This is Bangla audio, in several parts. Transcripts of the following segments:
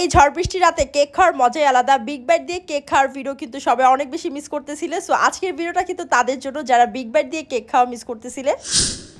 এই ঝড় বৃষ্টির রাতে কেক খাওয়ার মজাই আলাদা বিগ বাইট দিয়ে কেক খাওয়ার ভিডিও কিন্তু সবাই অনেক বেশি মিস করতেছিলে সো আজকের ভিডিওটা কিন্তু তাদের জন্য যারা বিগ বাইট দিয়ে কেক খাওয়া মিস করতেছিলে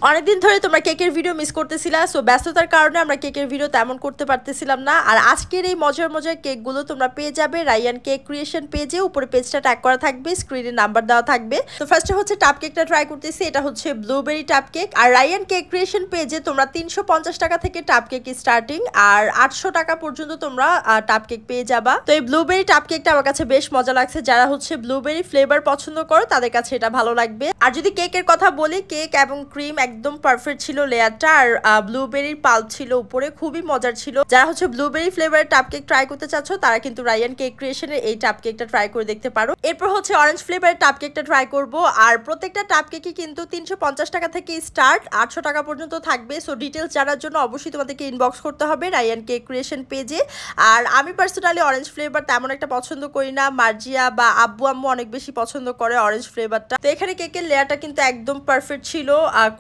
অনেকদিন ধরে তোমরা কেকের ভিডিও মিস করতেছিলা সো ব্যস্ততার কারণে আমরা কেকের ভিডিও তেমন করতে পারতেছিলাম না আর আজকের এই মজার মজার কেকগুলো তোমরা পেয়ে যাবে রাইয়ান কেক ক্রিয়েশন পেজে উপরে পেজটা ট্যাগ করা থাকবে স্ক্রিনে নাম্বার দেওয়া থাকবে তো ফার্স্টে হচ্ছে টাপ কেকটা ট্রাই করতেছি এটা হচ্ছে ব্লুবেরি টাপ কেক আর রায়ান কেক ক্রিয়েশন পেজে তোমরা তিনশো টাকা থেকে টাপ কেক স্টার্টিং আর আটশো টাকা পর্যন্ত তোমরা টাপ কেক পেয়ে যাবা তো এই ব্লুবেরি টাপ কেকটা আমার কাছে বেশ মজা লাগছে যারা হচ্ছে ব্লুবেরি ফ্লেভার পছন্দ করো তাদের কাছে এটা ভালো লাগবে আর যদি কেকের কথা বলি কেক এবং ক্রিম একদম পারফেক্ট ছিল লেয়ারটা আর ব্লুবেরির পাল ছিল উপরে খুবই মজার ছিল যারা হচ্ছে ব্লুবেরি ফ্লেভারের টাপ কেক ট্রাই করতে চাচ্ছ তারা কিন্তু রায়ান কেক ক্রিয়েশনের এই টাপ কেকটা ট্রাই করে দেখতে পারো এরপর হচ্ছে অরেঞ্জ ফ্লেভারের টাপ কেকটা ট্রাই করব আর প্রত্যেকটা টাপ কেকই কিন্তু তিনশো টাকা থেকে স্টার্ট আটশো টাকা পর্যন্ত থাকবে সো ডিটেলস জানার জন্য অবশ্যই তোমাদেরকে ইনবক্স করতে হবে রায়ান কেক ক্রিয়েশন পেজে আর আমি পার্সোনালি অরেঞ্জ ফ্লেভার তেমন একটা পছন্দ করি না মার্জিয়া বা আব্বু আম্মু অনেক বেশি পছন্দ করে অরেঞ্জ ফ্লেভারটা তো এখানে কেকের লেয়ারটা কিন্তু একদম পারফেক্ট ছিল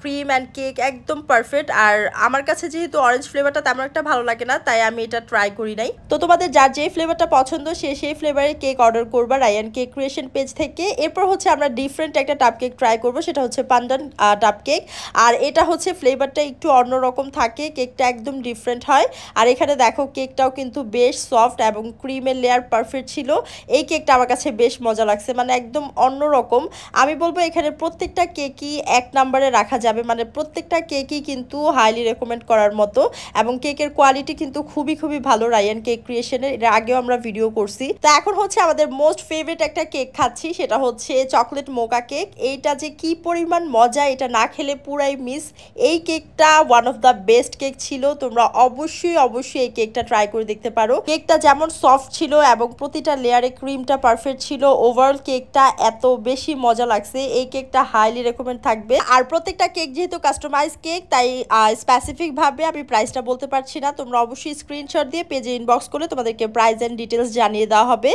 ক্রিম ক্রিম অ্যান্ড কেক একদম পারফেক্ট আর আমার কাছে যেহেতু অরেঞ্জ ফ্লেভারটা তেমন একটা ভালো লাগে না তাই আমি এটা ট্রাই করি নাই তো তোমাদের যার যে ফ্লেভারটা পছন্দ সে সেই ফ্লেভারের কেক অর্ডার করবো রায়ান কেক ক্রিয়েশন পেজ থেকে এরপর হচ্ছে আমরা ডিফারেন্ট একটা টাপ কেক ট্রাই করবো সেটা হচ্ছে পান্ডান টাপ কেক আর এটা হচ্ছে ফ্লেভারটা একটু অন্যরকম থাকে কেকটা একদম ডিফারেন্ট হয় আর এখানে দেখো কেকটাও কিন্তু বেশ সফট এবং ক্রিমের লেয়ার পারফেক্ট ছিল এই কেকটা আমার কাছে বেশ মজা লাগছে মানে একদম অন্যরকম আমি বলবো এখানে প্রত্যেকটা কেকই এক নাম্বারে রাখা যাবে মানে প্রত্যেকটা কেকই কিন্তু হাইলি রেকমেন্ড করার মতো এবং কেকের কোয়ালিটি কিন্তু খুবই খুবই ভালো রায়ান কেক ক্রিয়েশনের এর আগেও আমরা ভিডিও করছি তো এখন হচ্ছে আমাদের মোস্ট ফেভারিট একটা কেক খাচ্ছি সেটা হচ্ছে চকলেট মোকা কেক এইটা যে কি পরিমাণ মজা এটা না খেলে পুরাই মিস এই কেকটা one of the best cake ছিল তোমরা অবশ্যই অবশ্যই এই কেকটা ট্রাই করে দেখতে পারো কেকটা যেমন সফট ছিল এবং প্রতিটা লেয়ারে ক্রিমটা পারফেক্ট ছিল ওভারঅল কেকটা এত বেশি মজা লাগছে এই কেকটা হাইলি রেকমেন্ড থাকবে আর প্রত্যেকটা কেক যেহেতু কাস্টমাইজ কেক তাই স্পেসিফিকভাবে আমি প্রাইসটা বলতে পারছি না তোমরা অবশ্যই স্ক্রিনশট দিয়ে পেজে ইনবক্স করলে তোমাদেরকে প্রাইস অ্যান্ড ডিটেলস জানিয়ে দেওয়া হবে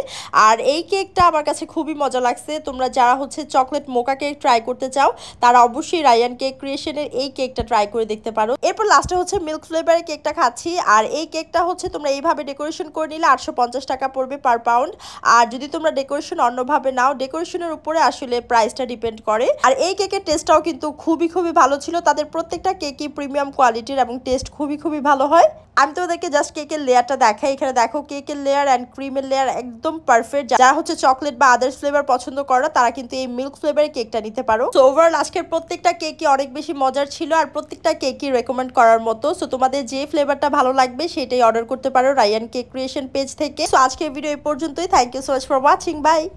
আর এই কেকটা আমার কাছে খুবই মজা লাগছে তোমরা যারা হচ্ছে চকলেট মোকা কেক ট্রাই করতে চাও তারা অবশ্যই রায়ান কেক ক্রিয়েশনের এই কেকটা ট্রাই করে দেখতে পারো এরপর লাস্টে হচ্ছে মিল্ক ফ্লেভারের কেকটা খাচ্ছি আর এই কেকটা হচ্ছে তোমরা এইভাবে ডেকোরেশন করে নিলে আটশো টাকা পড়বে পার পাউন্ড আর যদি তোমরা ডেকোরেশন অন্যভাবে নাও ডেকোরেশনের উপরে আসলে প্রাইসটা ডিপেন্ড করে আর এই কেকের টেস্টটাও কিন্তু খুবই খুবই ভালো ভালো ছিল তাদের প্রত্যেকটা কেকই প্রিমিয়াম কোয়ালিটির এবং টেস্ট খুবই খুবই ভালো হয় আমি তোমাদেরকে জাস্ট কেকের লেয়ারটা দেখাই এখানে দেখো কেকের লেয়ার অ্যান্ড ক্রিমের লেয়ার একদম পারফেক্ট যারা হচ্ছে চকলেট বা আদার্স ফ্লেভার পছন্দ করো তারা কিন্তু এই মিল্ক ফ্লেভারের কেকটা নিতে পারো সো ওভারঅল আজকের প্রত্যেকটা কেকই অনেক বেশি মজার ছিল আর প্রত্যেকটা কেকই রেকমেন্ড করার মতো সো তোমাদের যে ফ্লেভারটা ভালো লাগবে সেটাই অর্ডার করতে পারো রায়ান কেক ক্রিয়েশন পেজ থেকে সো আজকের ভিডিও এই পর্যন্তই thank you so much for watching by